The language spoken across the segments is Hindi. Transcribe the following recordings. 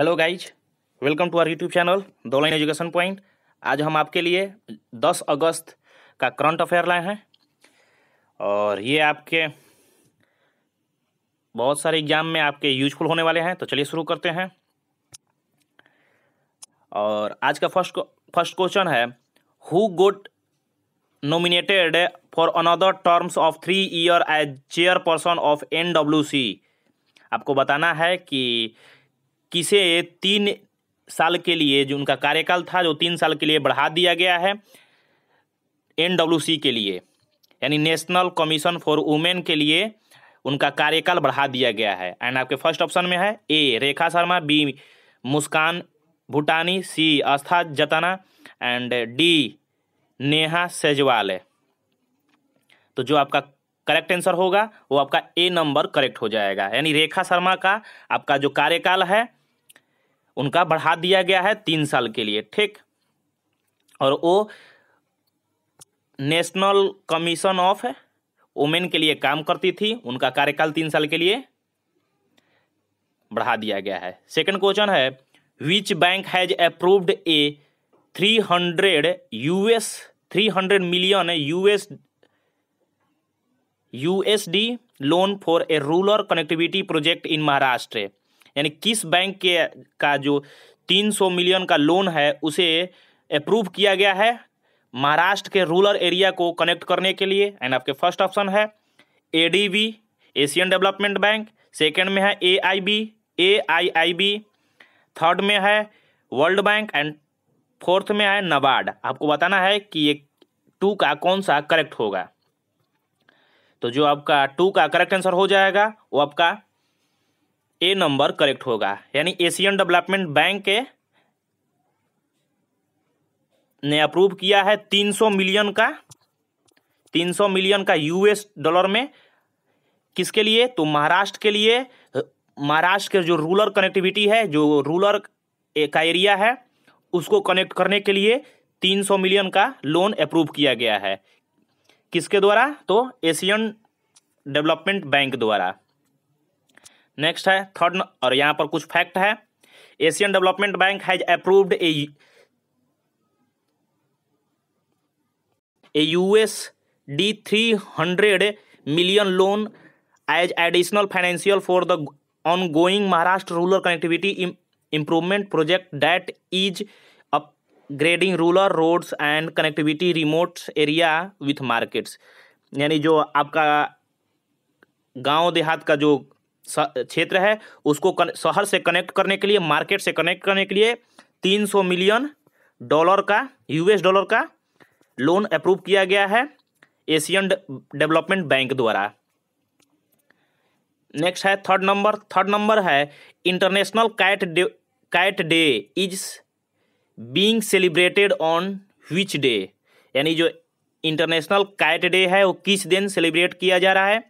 Hello guys welcome to our YouTube channel दो लाइन एजुकेशन पॉइंट आज हम आपके लिए 10 अगस्त का करंट अफेयर लाए हैं और ये आपके बहुत सारे एग्जाम में आपके यूजफुल होने वाले हैं तो चलिए शुरू करते हैं और आज का फर्स्ट फर्स्ट क्वेश्चन है who got nominated for another terms of three year as chairperson of an आपको बताना है कि किसे तीन साल के लिए जो उनका कार्यकाल था जो तीन साल के लिए बढ़ा दिया गया है सी के लिए यानी नेशनल कमीशन फॉर वुमेन के लिए उनका कार्यकाल बढ़ा दिया गया है एंड आपके फर्स्ट ऑप्शन में है ए रेखा शर्मा बी मुस्कान भूटानी सी आस्था जताना एंड डी नेहा सेजवाल तो जो आपका करेक्ट आंसर होगा वो आपका ए नंबर करेक्ट हो जाएगा यानी रेखा शर्मा का आपका जो कार्यकाल है उनका बढ़ा दिया गया है तीन साल के लिए ठीक और वो नेशनल कमीशन ऑफ वुमेन के लिए काम करती थी उनका कार्यकाल तीन साल के लिए बढ़ा दिया गया है सेकंड क्वेश्चन है which bank has approved a three hundred US three hundred million US USD loan for a rural connectivity project in Maharashtra यानी किस बैंक के का जो 300 मिलियन का लोन है उसे अप्रूव किया गया है महाराष्ट्र के रूरल एरिया को कनेक्ट करने के लिए एंड आपके फर्स्ट ऑप्शन है ADB Asian Development Bank second में है एआईबी एआईआईबी थर्ड में है वर्ल्ड बैंक एंड फोर्थ में है नबार्ड आपको बताना है कि ये टू का कौन सा करेक्ट होगा तो जो आपका टू का करेक्ट आंसर हो जाएगा वो आपका ए नंबर करेक्ट होगा यानी एशियन डेवलपमेंट बैंक के ने अप्रूव किया है 300 मिलियन का 300 मिलियन का यूएस डॉलर में किसके लिए तो महाराष्ट्र के लिए महाराष्ट्र के जो रूरल कनेक्टिविटी है जो रूरल का एरिया है उसको कनेक्ट करने के लिए 300 मिलियन का लोन अप्रूव किया गया है किसके द्वारा तो एशियन डेवलपमेंट बैंक द्वारा नेक्स्ट है थर्ड और यहाँ पर कुछ फैक्ट है Asian Development Bank has approved a a US D three hundred million loan as additional financial for the ongoing Maharashtra rural connectivity improvement project that is upgrading rural roads and connectivity remote area with markets यानी जो आपका गांव देहात का जो क्षेत्र है उसको शहर से कनेक्ट करने के लिए मार्केट से कनेक्ट करने के लिए 300 मिलियन डॉलर का यूएस डॉलर का लोन अप्रूव किया गया है एशियन डेवलपमेंट बैंक द्वारा नेक्स्ट है थर्ड नंबर थर्ड नंबर है international cat day cat day is being celebrated on which day यानी जो इंटरनेशनल कैट डे है वो किस दिन सेलिब्रेट किया जा रहा है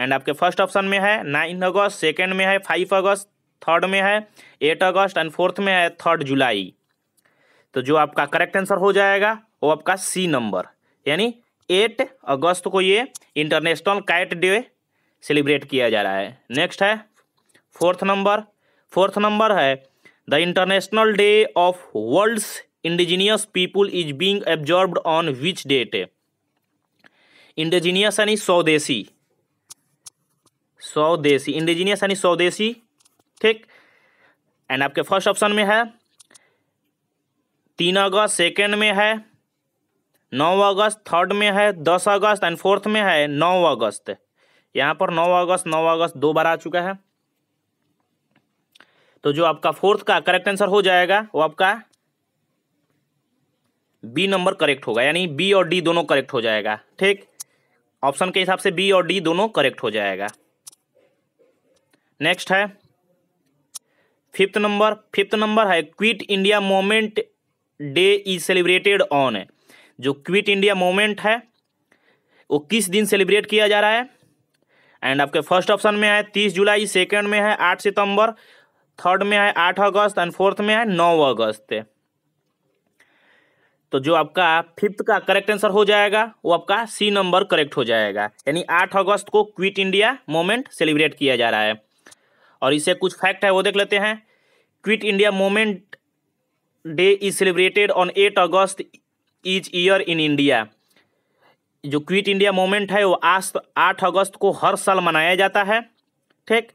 एंड आपके फर्स्ट ऑप्शन में है नाइन अगस्त सेकेंड में है फाइव अगस्त थर्ड में है एट अगस्त एंड फोर्थ में है थर्ड जुलाई तो जो आपका करेक्ट आंसर हो जाएगा वो आपका सी नंबर यानी एट अगस्त को ये इंटरनेशनल काइट डे सेलिब्रेट किया जा रहा है नेक्स्ट है फोर्थ नंबर फोर्थ नंबर है the international day of world's indigenous people is being absorb on which date indigenous यानी स्वदेशी स्वदेशी इंडिजीनियस यानी स्वदेशी ठीक एंड आपके फर्स्ट ऑप्शन में है तीन अगस्त सेकेंड में है नौ अगस्त थर्ड में है दस अगस्त एंड फोर्थ में है नौ अगस्त यहां पर नौ अगस्त नौ अगस्त दो बार आ चुका है तो जो आपका फोर्थ का करेक्ट आंसर हो जाएगा वो आपका बी नंबर करेक्ट होगा यानी बी और डी दोनों करेक्ट हो जाएगा ठीक ऑप्शन के हिसाब से बी और डी दोनों करेक्ट हो जाएगा नेक्स्ट है फिफ्थ नंबर फिफ्थ नंबर है quit India moment day is celebrated on जो क्विट इंडिया मोमेंट है वो किस दिन सेलिब्रेट किया जा रहा है एंड आपके फर्स्ट ऑप्शन में है तीस जुलाई सेकेंड में है आठ सितंबर थर्ड में है आठ अगस्त एंड फोर्थ में है नौ अगस्त तो जो आपका फिफ्थ का करेक्ट आंसर हो जाएगा वो आपका सी नंबर करेक्ट हो जाएगा यानी आठ अगस्त को क्विट इंडिया मोमेंट सेलिब्रेट किया जा रहा है और इसे कुछ फैक्ट है वो देख लेते हैं quit India moment day is celebrated on eight August each year in India जो क्विट इंडिया मोमेंट है वो आज आठ अगस्त को हर साल मनाया जाता है ठीक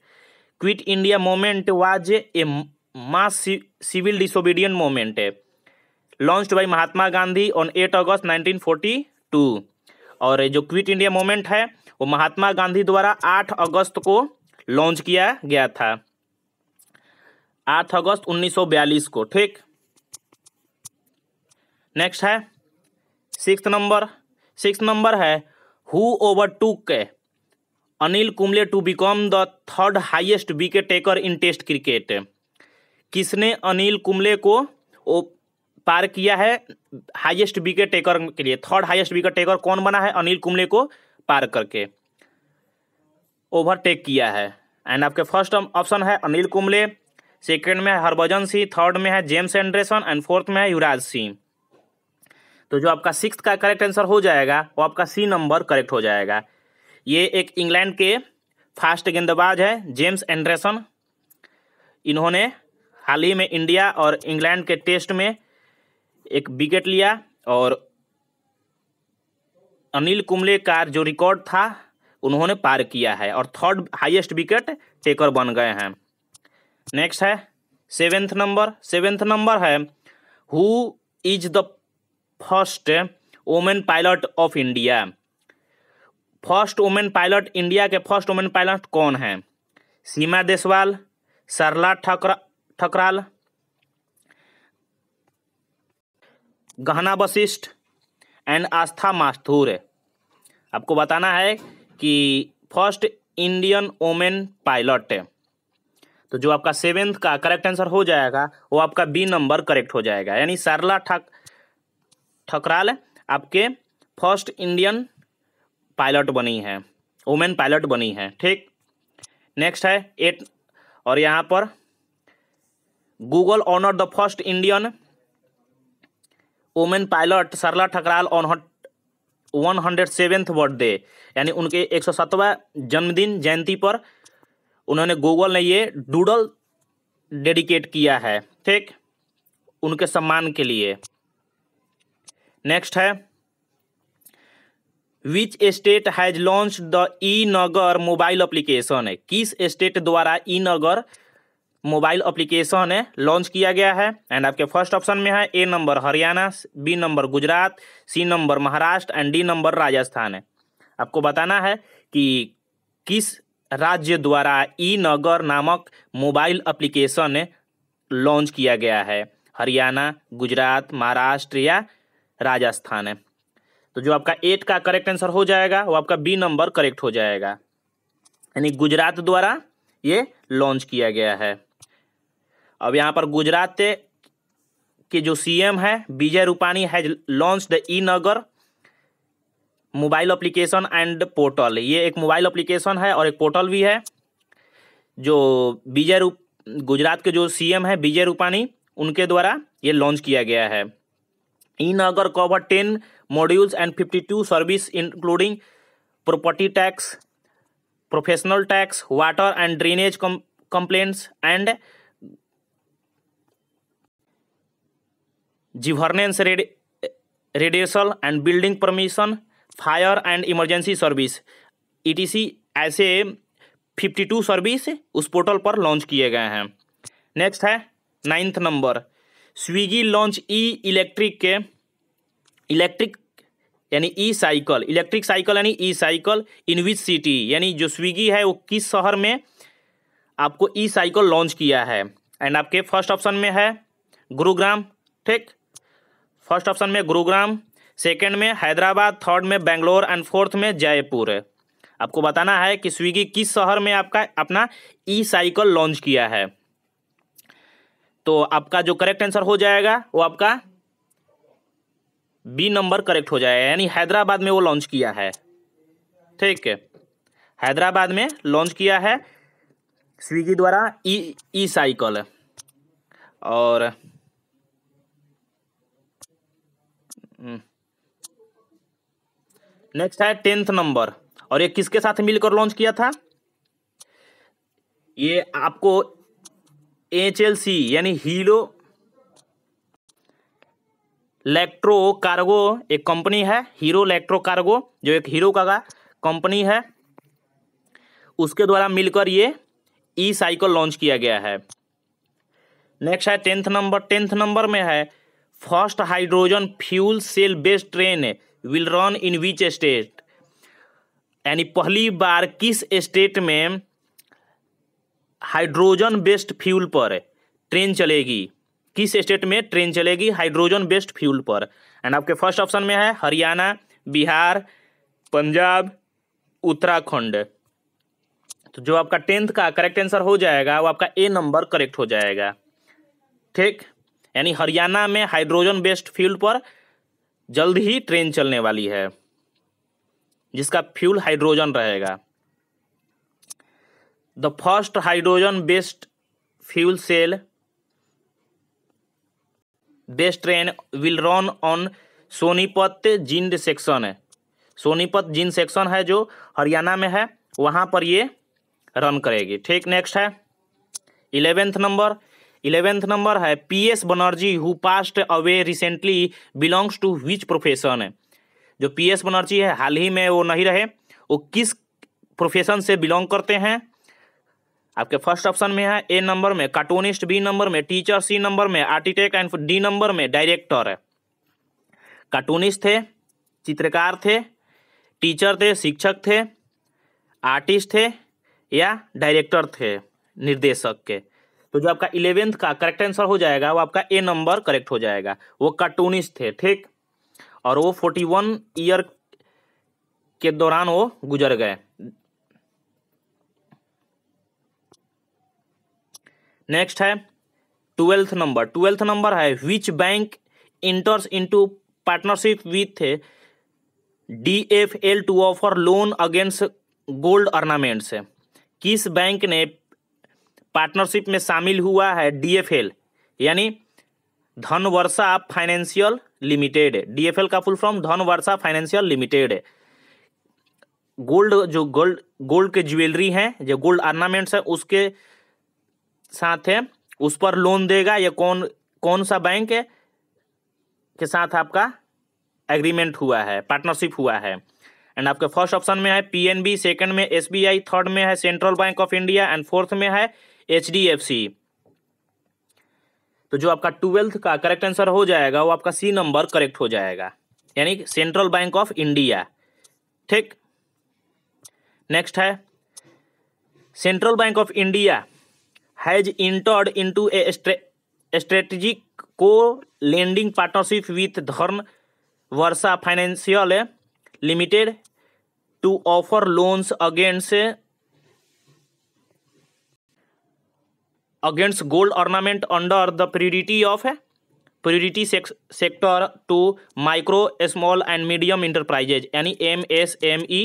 quit India moment was a mass civil disobedience moment है launch by Mahatma Gandhi on eight August nineteen forty two और जो क्विट इंडिया मोमेंट है वो महात्मा गांधी द्वारा आठ अगस्त को लॉन्च किया गया था आठ अगस्त 1942 को ठीक नेक्स्ट है सिक्स नंबर सिक्स नंबर है who overtook Anil Kumble to become the third highest wicket taker in test cricket किसने अनिल कुंबले को पार किया है हाईएस्ट विकेट टेकर के लिए थर्ड हाईएस्ट विकेट टेकर कौन बना है अनिल कुंबले को पार करके ओवरटेक किया है एंड आपके फर्स्ट ऑप्शन है अनिल कुंबले सेकेंड में है हरभजन सिंह थर्ड में है जेम्स एंड्रेसन एंड फोर्थ में है युवराज सिंह तो जो आपका सिक्स का करेक्ट आंसर हो जाएगा वो आपका सी नंबर करेक्ट हो जाएगा ये एक इंग्लैंड के फास्ट गेंदबाज है जेम्स एंड्रेसन इन्होंने हाल ही में इंडिया और इंग्लैंड के टेस्ट में एक विकेट लिया और अनिल कुंबले का जो रिकॉर्ड था उन्होंने पार किया है और थर्ड हाईएस्ट विकेट टेकर बन गए हैं नेक्स्ट है सेवेंथ नंबर सेवेंथ नंबर है who is the first women pilot of India first women pilot India के फर्स्ट वोमेन पायलट कौन है सीमा देसवाल सरला ठकरा ठकराल गहना वशिष्ठ एंड आस्था माथुर आपको बताना है कि फर्स्ट इंडियन ओमेन पायलट तो जो आपका सेवेंथ का करेक्ट आंसर हो जाएगा वो आपका बी नंबर करेक्ट हो जाएगा यानी सरला ठक ठकराल आपके फर्स्ट इंडियन पायलट बनी है वोमेन पायलट बनी है ठीक नेक्स्ट है एट और यहाँ पर Google honour the first Indian women pilot Sarla Thakral on one hundred seventh birthday यानी उनके एक सौ सतवा जन्मदिन जयंती पर उन्होंने गूगल ने ये डूडल डेडिकेट किया है ठीक उनके सम्मान के लिए नेक्स्ट है which state has launch the e Nagar mobile application किस स्टेट द्वारा e Nagar mobile application launch किया गया है एंड आपके फर्स्ट ऑप्शन में है A number Haryana B number Gujarat C number Maharashtra and D number Rajasthan है आपको बताना है कि किस राज्य द्वारा ई नगर नामक मोबाइल अप्लीकेशन लॉन्च किया गया है हरियाणा गुजरात महाराष्ट्र या राजस्थान है तो जो आपका एट का करेक्ट आंसर हो जाएगा वो आपका बी नंबर करेक्ट हो जाएगा यानी गुजरात द्वारा ये लॉन्च किया गया है अब यहाँ पर गुजरात के जो सीएम है Vijay Rupani has launch the e Nagar mobile application and portal ये एक मोबाइल एप्लीकेशन है और एक पोर्टल भी है जो विजय रूप गुजरात के जो सीएम है विजय रूपानी उनके द्वारा ये लॉन्च किया गया है e Nagar cover ten modules and fifty two service including property tax professional tax water and drainage complaints and grievance red radiation and building permission fire and emergency service ETC ऐसे 52 सर्विस उस पोर्टल पर लॉन्च किए गए हैं नेक्स्ट है ninth number Swiggy launch e electric के इलेक्ट्रिक यानी ई साइकिल इलेक्ट्रिक साइकिल यानी e cycle in which city यानी जो स्विगी है वो किस शहर में आपको ई साइकिल लॉन्च किया है एंड आपके फर्स्ट ऑप्शन में है गुरुग्राम ठीक फर्स्ट ऑप्शन में गुरुग्राम सेकंड में हैदराबाद थर्ड में बेंगलोर एंड फोर्थ में जयपुर है आपको बताना है कि स्विगी किस शहर में आपका अपना ई साइकिल लॉन्च किया है तो आपका जो करेक्ट आंसर हो जाएगा वो आपका बी नंबर करेक्ट हो जाएगा यानी हैदराबाद में वो लॉन्च किया है ठीक है हैदराबाद में लॉन्च किया है स्विगी द्वारा ई ई साइकिल और नेक्स्ट हम्म। है टेंथ नंबर और ये किसके साथ मिलकर लॉन्च किया था ये आपको एच एल सी यानी हीरो लेक्ट्रो कार्गो एक कंपनी है हीरो इलेक्ट्रो कार्गो जो एक हीरो का कंपनी है उसके द्वारा मिलकर ये ई साइकिल लॉन्च किया गया है नेक्स्ट है टेंथ नंबर टेंथ नंबर में है first hydrogen fuel cell based train will run in which state यानी पहली बार किस स्टेट में हाइड्रोजन बेस्ड फ्यूल पर ट्रेन चलेगी किस स्टेट में ट्रेन चलेगी हाइड्रोजन बेस्ड फ्यूल पर एंड आपके फर्स्ट ऑप्शन में है हरियाणा बिहार पंजाब उत्तराखंड तो जो आपका टेंथ का करेक्ट आंसर हो जाएगा वो आपका ए नंबर करेक्ट हो जाएगा ठीक यानी हरियाणा में हाइड्रोजन बेस्ड फ्यूल पर जल्द ही ट्रेन चलने वाली है जिसका फ्यूल हाइड्रोजन रहेगा the first hydrogen based fuel cell best train will run on Sonipat Jind section है सोनीपत जिंद सेक्शन है जो हरियाणा में है वहां पर ये रन करेगी ठीक नेक्स्ट है इलेवेंथ नंबर इलेवेंथ नंबर है P S Banerjee who passed away recently belongs to which profession जो पी एस बनर्जी है हाल ही में वो नहीं रहे वो किस प्रोफेशन से बिलोंग करते हैं आपके फर्स्ट ऑप्शन में है ए नंबर में कार्टूनिस्ट बी नंबर में टीचर सी नंबर में आर्किटेक्ट एंड डी नंबर में डायरेक्टर है कार्टूनिस्ट थे चित्रकार थे टीचर थे शिक्षक थे आर्टिस्ट थे या डायरेक्टर थे निर्देशक के तो जो आपका इलेवेंथ का करेक्ट आंसर हो जाएगा वो आपका ए नंबर करेक्ट हो जाएगा वो कार्टूनिस्ट थे ठीक और वो फोर्टी वन ईयर के दौरान वो गुजर गए नेक्स्ट है ट्वेल्थ नंबर ट्वेल्थ नंबर है which bank enters into partnership with D F L to offer loan against gold ornaments किस बैंक ने पार्टनरशिप में शामिल हुआ है डीएफएल यानी Dhan Varsha financial limited DFL का full form Dhan Varsha financial limited है गोल्ड जो गोल्ड गोल्ड के ज्वेलरी हैं जो गोल्ड आर्नामेंट्स हैं उसके साथ है उस पर लोन देगा या कौन कौन सा बैंक है के साथ आपका एग्रीमेंट हुआ है पार्टनरशिप हुआ है एंड आपके फर्स्ट ऑप्शन में है पीएनबी सेकंड में एसबीआई थर्ड में है central bank of India and fourth में है एच डी एफ सी तो जो आपका ट्वेल्थ का करेक्ट आंसर हो जाएगा वो आपका सी नंबर करेक्ट हो जाएगा यानी सेंट्रल बैंक ऑफ इंडिया ठीक नेक्स्ट है central bank of India has entered into a strategic co lending partnership with Dharm Varsha financial limited to offer loans against against gold ornament under the priority of है priority sector to micro small and medium enterprises यानी M S M E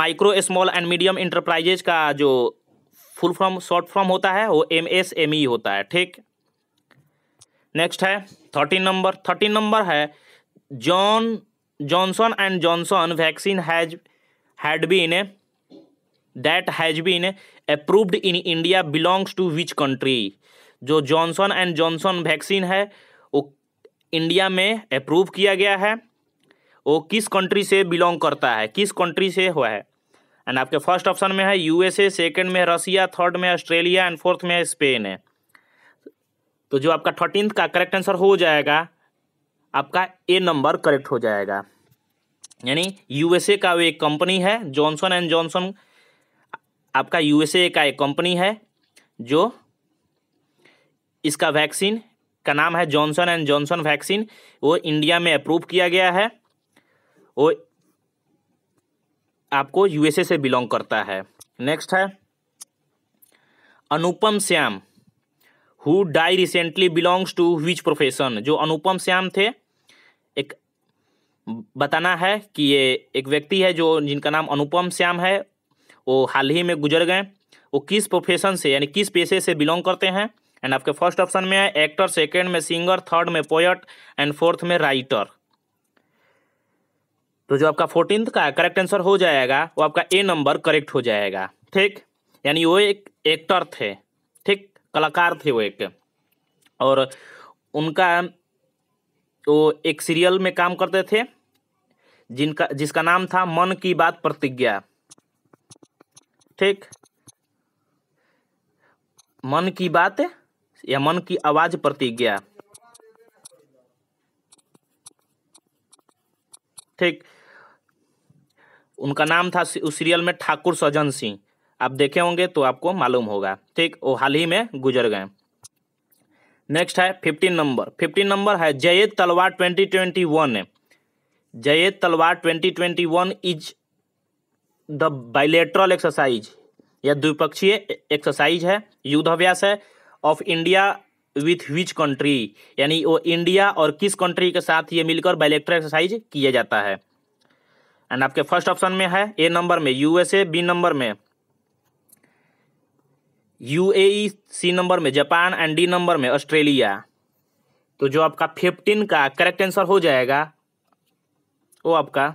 micro small and medium enterprises का जो फुल फॉर्म शॉर्ट फॉर्म होता है वो एम एस एम ई होता है ठीक नेक्स्ट है थर्टीन नंबर थर्टीन नंबर है John Johnson and Johnson vaccine has had been that has been approved in India belongs to which country जो जॉनसन एंड जॉनसन वैक्सीन है वो इंडिया में अप्रूव किया गया है वो किस कंट्री से बिलोंग करता है किस कंट्री से हुआ है एंड आपके फर्स्ट ऑप्शन में है यूएसए सेकंड में रसिया थर्ड में ऑस्ट्रेलिया एंड फोर्थ में स्पेन है तो जो आपका थर्टीन का करेक्ट आंसर हो जाएगा आपका ए नंबर करेक्ट हो जाएगा यानी यूएसए का वो एक कंपनी है जॉनसन एंड जॉनसन आपका यूएसए का एक कंपनी है जो इसका वैक्सीन का नाम है जॉनसन एंड जॉनसन वैक्सीन वो इंडिया में अप्रूव किया गया है वो आपको यूएसए से बिलोंग करता है नेक्स्ट है Anupam Shyam who die recently belongs to which profession जो अनुपम श्याम थे एक बताना है कि ये एक व्यक्ति है जो जिनका नाम अनुपम श्याम है वो हाल ही में गुजर गए वो किस प्रोफेशन से यानी किस पेशे से बिलोंग करते हैं एंड आपके फर्स्ट ऑप्शन में है एक्टर सेकेंड में सिंगर थर्ड में पोएट एंड फोर्थ में राइटर तो जो आपका फोर्टीन का करेक्ट आंसर हो जाएगा वो आपका ए नंबर करेक्ट हो जाएगा ठीक यानी वो एक एक्टर थे ठीक कलाकार थे वो एक और उनका वो एक सीरियल में काम करते थे जिनका जिसका नाम था मन की बात प्रतिज्ञा ठीक मन की बात या मन की आवाज प्रतिज्ञा ठीक उनका नाम था उस सीरियल में ठाकुर सजन सिंह आप देखे होंगे तो आपको मालूम होगा ठीक वो हाल ही में गुजर गए नेक्स्ट है फिफ्टीन नंबर फिफ्टीन नंबर है जयेद Talwar twenty twenty one Zayed Talwar twenty twenty one is the bilateral exercise या द्विपक्षीय एक्सरसाइज है युद्धाभ्यास है of India with which country यानी वो इंडिया और किस कंट्री के साथ ये मिलकर बाइलेक्ट्रल एक्सरसाइज किया जाता है एंड आपके फर्स्ट ऑप्शन में है ए नंबर में यूएसए बी नंबर में यूएई सी नंबर में जापान एंड डी नंबर में ऑस्ट्रेलिया तो जो आपका फिफ्टीन का करेक्ट आंसर हो जाएगा वो आपका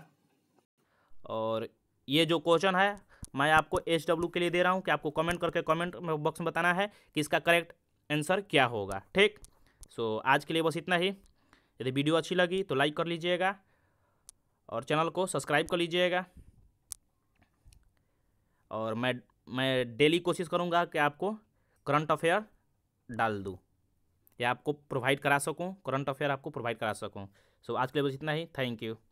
और ये जो क्वेश्चन है मैं आपको एच डब्ल्यू के लिए दे रहा हूँ कि आपको कमेंट करके कमेंट बॉक्स में बताना है कि इसका करेक्ट आंसर क्या होगा ठीक सो so, आज के लिए बस इतना ही यदि वीडियो अच्छी लगी तो लाइक कर लीजिएगा और चैनल को सब्सक्राइब कर लीजिएगा और मैं मैं डेली कोशिश करूँगा कि आपको करंट अफेयर डाल दूँ या आपको प्रोवाइड करा सकूँ करंट अफेयर आपको प्रोवाइड करा सकूँ सो so, आज के लिए बस इतना ही थैंक यू